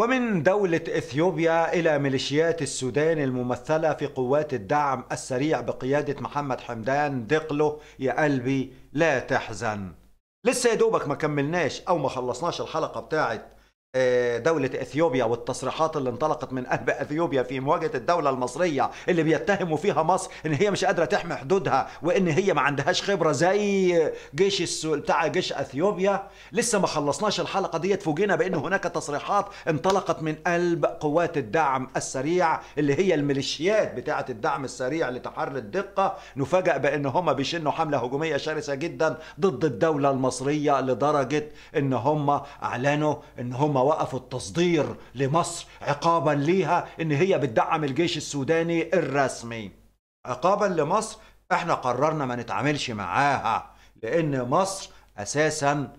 ومن دولة إثيوبيا إلى ميليشيات السودان الممثلة في قوات الدعم السريع بقيادة محمد حمدان دقله يا قلبي لا تحزن لسه يا دوبك ما كملناش أو ما خلصناش الحلقة بتاعت آه، دولة اثيوبيا والتصريحات اللي انطلقت من قلب اثيوبيا في مواجهة الدولة المصرية اللي بيتهموا فيها مصر ان هي مش قادرة تحمي حدودها وان هي ما عندهاش خبرة زي جيش بتاع جيش اثيوبيا لسه ما خلصناش الحلقة ديت فوجئنا بان هناك تصريحات انطلقت من قلب قوات الدعم السريع اللي هي الميليشيات بتاعة الدعم السريع لتحرر الدقة نفاجئ بان هم بيشنوا حملة هجومية شرسة جدا ضد الدولة المصرية لدرجة ان هم اعلنوا ان هم وقفوا التصدير لمصر عقابا ليها ان هي بتدعم الجيش السوداني الرسمي عقابا لمصر احنا قررنا ما نتعاملش معاها لان مصر اساسا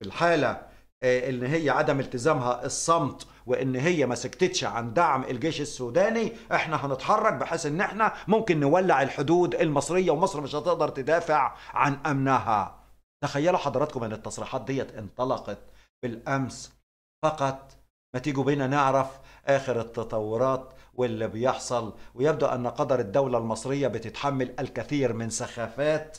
في الحاله آه، ان هي عدم التزامها الصمت وان هي ما سكتتش عن دعم الجيش السوداني احنا هنتحرك بحيث ان احنا ممكن نولع الحدود المصريه ومصر مش هتقدر تدافع عن امنها تخيلوا حضراتكم ان التصريحات ديت انطلقت بالامس فقط ما تيجوا بينا نعرف آخر التطورات واللي بيحصل ويبدو أن قدر الدولة المصرية بتتحمل الكثير من سخافات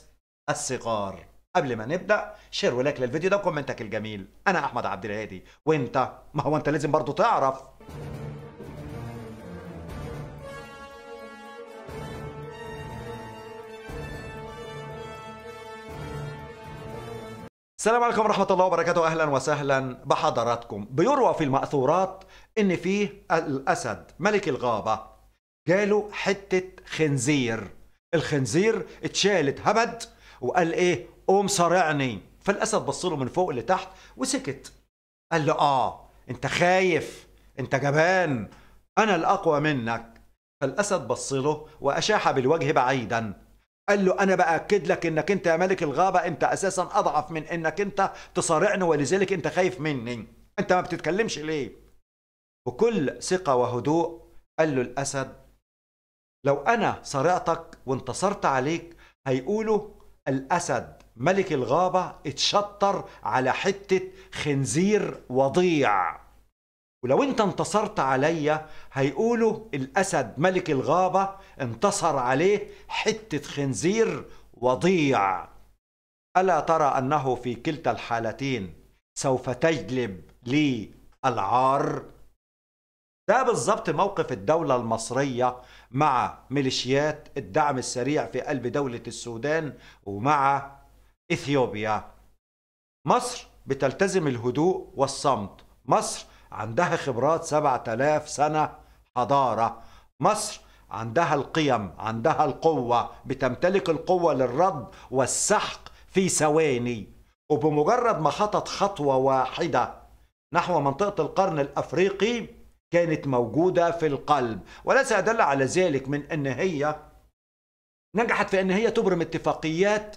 الصغار قبل ما نبدأ شير ولايك للفيديو ده وكومنتك الجميل أنا أحمد عبد الهادي وأنت ما هو أنت لازم برضو تعرف السلام عليكم ورحمة الله وبركاته أهلا وسهلا بحضراتكم بيروى في المأثورات إن فيه الأسد ملك الغابة جاله حتة خنزير الخنزير اتشالت هبد وقال إيه قوم صارعني فالأسد بصله من فوق لتحت وسكت قال له آه أنت خايف أنت جبان أنا الأقوى منك فالأسد بصله وأشاح بالوجه بعيدا قال له أنا بأكد لك إنك أنت يا ملك الغابة أنت أساسا أضعف من إنك أنت تصارعني ولذلك أنت خايف مني أنت ما بتتكلمش ليه وكل ثقة وهدوء قال له الأسد لو أنا صارعتك وانتصرت عليك هيقولوا الأسد ملك الغابة اتشطر على حتة خنزير وضيع ولو انت انتصرت عليا هيقولوا الاسد ملك الغابه انتصر عليه حته خنزير وضيع الا ترى انه في كلتا الحالتين سوف تجلب لي العار ده بالظبط موقف الدولة المصرية مع ميليشيات الدعم السريع في قلب دولة السودان ومع إثيوبيا مصر بتلتزم الهدوء والصمت مصر عندها خبرات 7000 سنة حضارة مصر عندها القيم عندها القوة بتمتلك القوة للرد والسحق في ثواني وبمجرد ما خطت خطوة واحدة نحو منطقة القرن الأفريقي كانت موجودة في القلب ولا أدل على ذلك من أن هي نجحت في أن هي تبرم اتفاقيات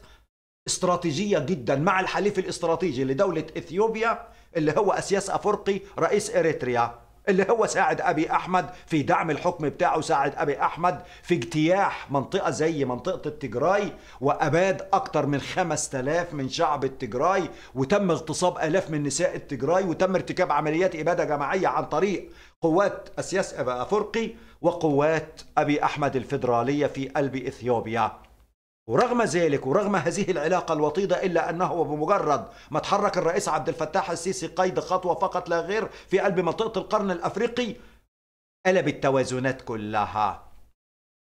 استراتيجية جدا مع الحليف الاستراتيجي لدولة إثيوبيا اللي هو أسياس أفرقي رئيس إريتريا اللي هو ساعد أبي أحمد في دعم الحكم بتاعه ساعد أبي أحمد في اجتياح منطقة زي منطقة التجراي وأباد أكتر من 5000 من شعب التجراي وتم اغتصاب آلاف من نساء التجراي وتم ارتكاب عمليات إبادة جماعية عن طريق قوات أسياس أفرقي وقوات أبي أحمد الفيدرالية في قلب إثيوبيا ورغم ذلك ورغم هذه العلاقة الوطيدة إلا أنه بمجرد ما تحرك الرئيس عبد الفتاح السيسي قيد خطوة فقط لا غير في قلب منطقة القرن الأفريقي قلب التوازنات كلها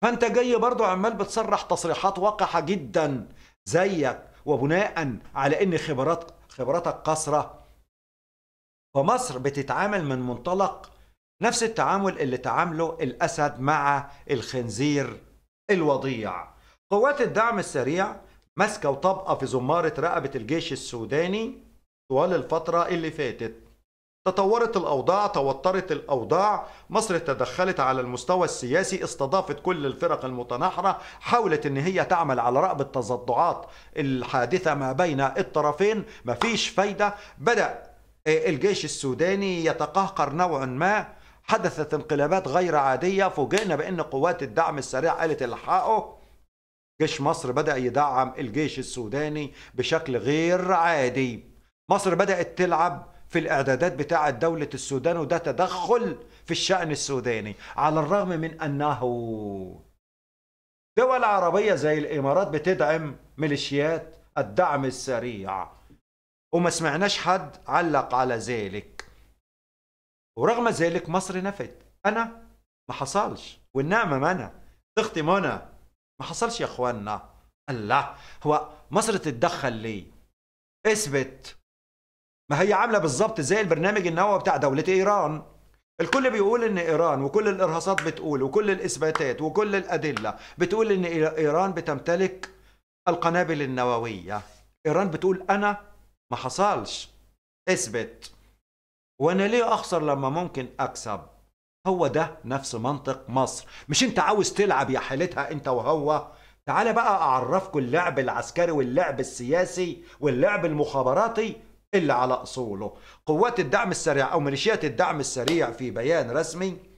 فأنت جاي برضو عمال بتصرح تصريحات وقحة جدا زيك وبناء على أن خبرات خبراتك قصرة فمصر بتتعامل من منطلق نفس التعامل اللي تعامله الأسد مع الخنزير الوضيع قوات الدعم السريع ماسكة وطابقة في زمارة رقبة الجيش السوداني طوال الفترة اللي فاتت تطورت الأوضاع توترت الأوضاع مصر تدخلت على المستوى السياسي استضافت كل الفرق المتناحرة حاولت أن هي تعمل على رقبه التصدعات الحادثة ما بين الطرفين مفيش فايدة بدأ آه، الجيش السوداني يتقهقر نوعا ما حدثت انقلابات غير عادية فوجئنا بأن قوات الدعم السريع قالت الحقه جيش مصر بدأ يدعم الجيش السوداني بشكل غير عادي مصر بدأت تلعب في الإعدادات بتاعة دولة السودان وده تدخل في الشأن السوداني على الرغم من أنه دول عربية زي الإمارات بتدعم ميليشيات الدعم السريع وما سمعناش حد علق على ذلك ورغم ذلك مصر نفت أنا ما حصلش والنعمة منى تختي منى ما حصلش يا اخواننا الله هو مصر تتدخل ليه اثبت ما هي عامله بالظبط زي البرنامج النووي بتاع دوله ايران الكل بيقول ان ايران وكل الارهاصات بتقول وكل الاثباتات وكل الادله بتقول ان ايران بتمتلك القنابل النوويه ايران بتقول انا ما حصلش اثبت وانا ليه اخسر لما ممكن اكسب هو ده نفس منطق مصر مش انت عاوز تلعب يا حالتها انت وهو تعالى بقى اعرفكم اللعب العسكري واللعب السياسي واللعب المخابراتي اللي على اصوله قوات الدعم السريع او ميليشيات الدعم السريع في بيان رسمي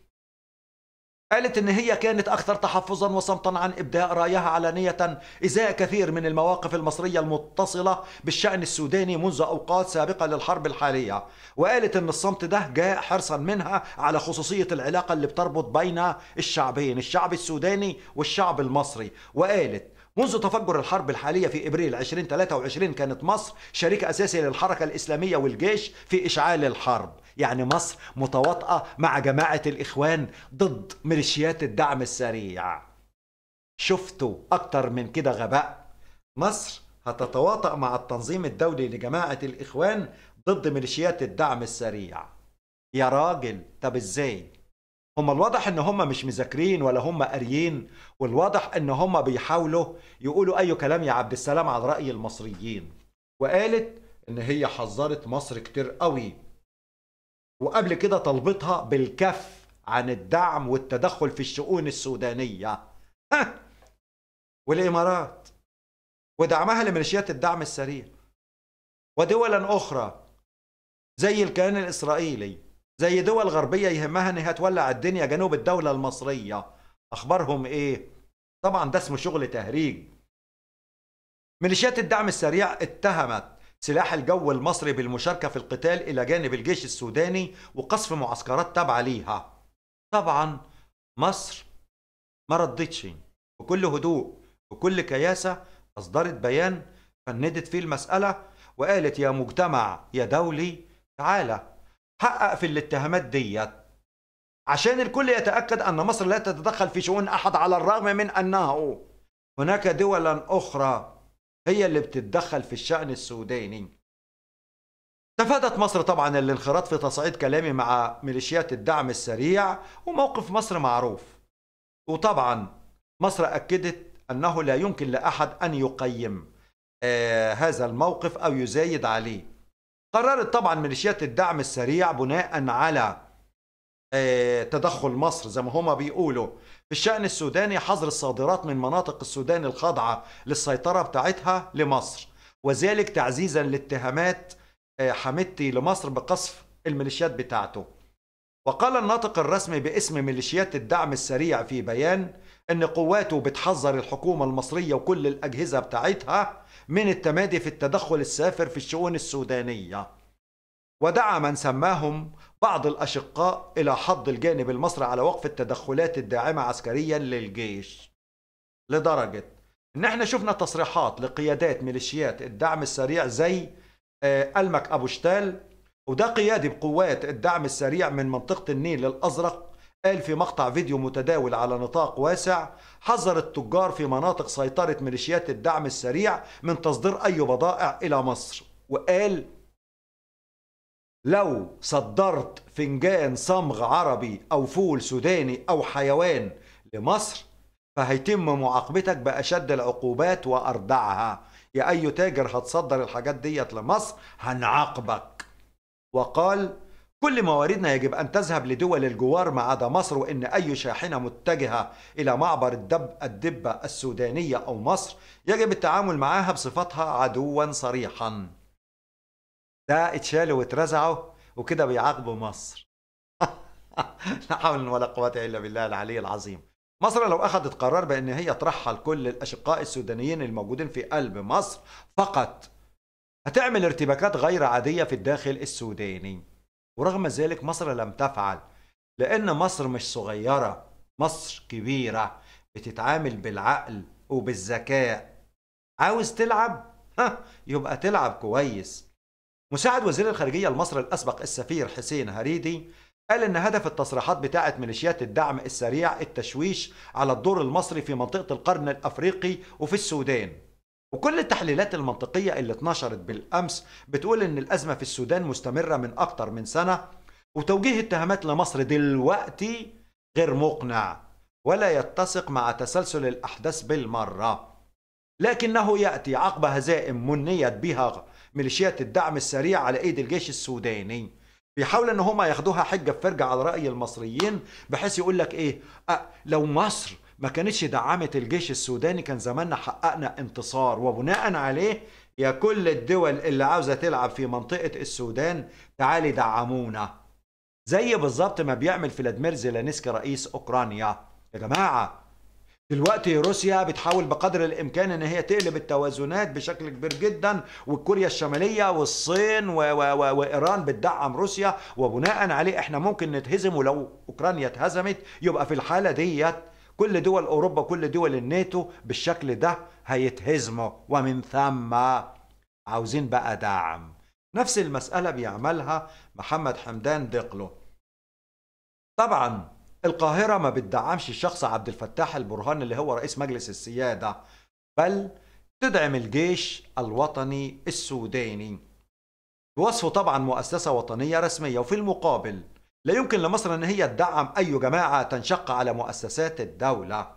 قالت ان هي كانت اكثر تحفظا وصمتا عن ابداء رايها علانيه ازاء كثير من المواقف المصريه المتصله بالشان السوداني منذ اوقات سابقه للحرب الحاليه وقالت ان الصمت ده جاء حرصا منها على خصوصيه العلاقه اللي بتربط بين الشعبين الشعب السوداني والشعب المصري وقالت منذ تفجر الحرب الحالية في إبريل 2023 كانت مصر شريك أساسي للحركة الإسلامية والجيش في إشعال الحرب يعني مصر متواطئة مع جماعة الإخوان ضد ميليشيات الدعم السريع شفتوا أكتر من كده غباء مصر هتتواطأ مع التنظيم الدولي لجماعة الإخوان ضد ميليشيات الدعم السريع يا راجل طب ازاي هم الواضح ان هم مش مذاكرين ولا هم قاريين والواضح ان هم بيحاولوا يقولوا اي كلام يا عبد السلام على راي المصريين وقالت ان هي حذرت مصر كتير قوي وقبل كده طلبتها بالكف عن الدعم والتدخل في الشؤون السودانية والإمارات ودعمها لميليشيات الدعم السريع ودولا أخرى زي الكيان الإسرائيلي زي دول غربية يهمها إنها تولع الدنيا جنوب الدولة المصرية أخبارهم إيه؟ طبعا ده اسمه شغل تهريج ميليشيات الدعم السريع اتهمت سلاح الجو المصري بالمشاركة في القتال إلى جانب الجيش السوداني وقصف معسكرات تابعة ليها طبعا مصر ما ردتش بكل هدوء بكل كياسة أصدرت بيان فندت فيه المسألة وقالت يا مجتمع يا دولي تعالى حقق في الاتهامات ديت عشان الكل يتأكد أن مصر لا تتدخل في شؤون أحد على الرغم من أنه هناك دولا أخرى هي اللي بتتدخل في الشأن السوداني استفادت مصر طبعا الانخراط في تصعيد كلامي مع ميليشيات الدعم السريع وموقف مصر معروف وطبعا مصر أكدت أنه لا يمكن لأحد أن يقيم آه هذا الموقف أو يزايد عليه قررت طبعا ميليشيات الدعم السريع بناء على آه، تدخل مصر زي ما هما بيقولوا في الشأن السوداني حظر الصادرات من مناطق السودان الخاضعة للسيطرة بتاعتها لمصر وذلك تعزيزا لاتهامات آه، حميدتي لمصر بقصف الميليشيات بتاعته وقال الناطق الرسمي باسم ميليشيات الدعم السريع في بيان ان قواته بتحذر الحكومة المصرية وكل الأجهزة بتاعتها من التمادي في التدخل السافر في الشؤون السودانية ودعا من سماهم بعض الأشقاء إلى حض الجانب المصري على وقف التدخلات الداعمة عسكريا للجيش لدرجة إن احنا شفنا تصريحات لقيادات ميليشيات الدعم السريع زي آه، ألمك أبو شتال وده قيادي بقوات الدعم السريع من منطقة النيل الأزرق قال في مقطع فيديو متداول على نطاق واسع حذر التجار في مناطق سيطرة ميليشيات الدعم السريع من تصدير أي بضائع إلى مصر وقال لو صدرت فنجان صمغ عربي أو فول سوداني أو حيوان لمصر فهيتم معاقبتك بأشد العقوبات وأردعها يا أي تاجر هتصدر الحاجات ديت لمصر هنعاقبك وقال كل مواردنا يجب أن تذهب لدول الجوار ما عدا مصر وإن أي شاحنة متجهة إلى معبر الدب الدبة السودانية أو مصر يجب التعامل معها بصفتها عدوا صريحا ده اتشالوا واترزعوا وكده بيعاقبوا مصر لا حول ولا قوة إلا بالله العلي العظيم مصر لو أخذت قرار بأن هي ترحل كل الأشقاء السودانيين الموجودين في قلب مصر فقط هتعمل ارتباكات غير عادية في الداخل السوداني ورغم ذلك مصر لم تفعل لأن مصر مش صغيرة مصر كبيرة بتتعامل بالعقل وبالذكاء عاوز تلعب؟ ها يبقى تلعب كويس مساعد وزير الخارجية المصري الأسبق السفير حسين هريدي قال ان هدف التصريحات بتاعه ميليشيات الدعم السريع التشويش على الدور المصري في منطقه القرن الافريقي وفي السودان وكل التحليلات المنطقيه اللي اتنشرت بالامس بتقول ان الازمه في السودان مستمره من اكتر من سنه وتوجيه اتهامات لمصر دلوقتي غير مقنع ولا يتسق مع تسلسل الاحداث بالمره لكنه يأتي عقب هزائم منيت بها ميليشيات الدعم السريع على ايد الجيش السوداني بيحاولوا ان هم ياخدوها حجه فرجه على راي المصريين بحيث يقول لك ايه أه لو مصر ما كانتش دعمت الجيش السوداني كان زماننا حققنا انتصار وبناء عليه يا كل الدول اللي عاوزه تلعب في منطقه السودان تعالي دعمونا زي بالظبط ما بيعمل فلاديمير زيلانسكي رئيس اوكرانيا يا جماعه دلوقتي روسيا بتحاول بقدر الامكان ان هي تقلب التوازنات بشكل كبير جدا وكوريا الشماليه والصين و و و وايران بتدعم روسيا وبناء عليه احنا ممكن نتهزم ولو اوكرانيا اتهزمت يبقى في الحاله ديت كل دول اوروبا كل دول الناتو بالشكل ده هيتهزموا ومن ثم عاوزين بقى دعم نفس المساله بيعملها محمد حمدان دقلو طبعا القاهرة ما بتدعمش الشخص عبد الفتاح البرهان اللي هو رئيس مجلس السيادة بل تدعم الجيش الوطني السوداني بوصفه طبعا مؤسسة وطنية رسمية وفي المقابل لا يمكن لمصر أن هي تدعم أي جماعة تنشق على مؤسسات الدولة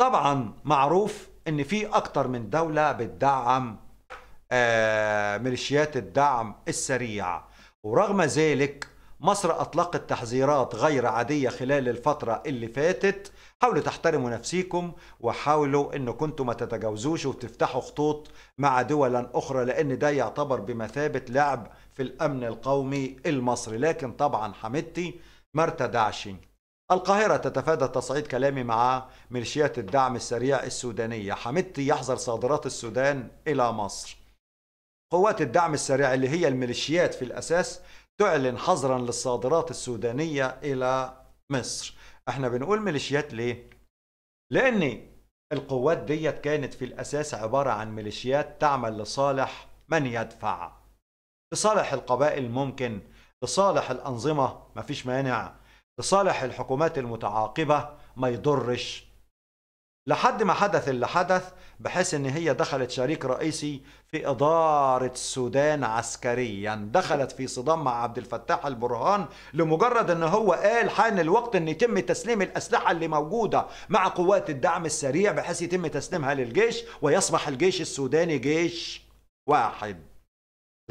طبعا معروف أن في أكتر من دولة بتدعم آه، ميليشيات الدعم السريع ورغم ذلك مصر أطلقت تحذيرات غير عادية خلال الفترة اللي فاتت حاولوا تحترموا نفسيكم وحاولوا أن كنتوا ما تتجاوزوش وتفتحوا خطوط مع دولا أخرى لأن ده يعتبر بمثابة لعب في الأمن القومي المصري لكن طبعا حمدتي ما ارتدعش القاهرة تتفادى تصعيد كلامي مع ميليشيات الدعم السريع السودانية حمدتي يحظر صادرات السودان إلى مصر قوات الدعم السريع اللي هي الميليشيات في الأساس تعلن حظرا للصادرات السودانية إلى مصر احنا بنقول ميليشيات ليه؟ لأن القوات ديت كانت في الأساس عبارة عن ميليشيات تعمل لصالح من يدفع لصالح القبائل ممكن لصالح الأنظمة مفيش مانع لصالح الحكومات المتعاقبة ما يضرش لحد ما حدث اللي حدث بحيث ان هي دخلت شريك رئيسي في اداره السودان عسكريا دخلت في صدام مع عبد الفتاح البرهان لمجرد ان هو قال حان الوقت ان يتم تسليم الاسلحه اللي موجوده مع قوات الدعم السريع بحيث يتم تسليمها للجيش ويصبح الجيش السوداني جيش واحد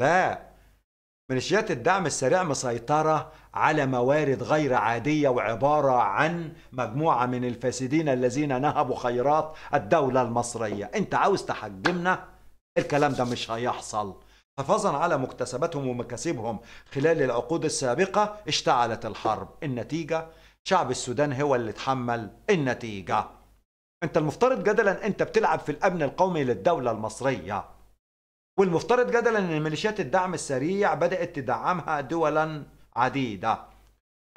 لا ميليشيات الدعم السريع مسيطرة على موارد غير عادية وعبارة عن مجموعة من الفاسدين الذين نهبوا خيرات الدولة المصرية انت عاوز تحجمنا الكلام ده مش هيحصل حفاظا على مكتسباتهم ومكاسبهم خلال العقود السابقة اشتعلت الحرب النتيجة شعب السودان هو اللي اتحمل النتيجة انت المفترض جدلا انت بتلعب في الامن القومي للدولة المصرية والمفترض جدلا أن ميليشيات الدعم السريع بدأت تدعمها دولا عديدة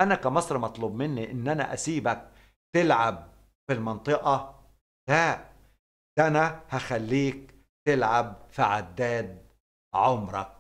أنا كمصر مطلوب مني أن أنا أسيبك تلعب في المنطقة لا ده أنا هخليك تلعب في عداد عمرك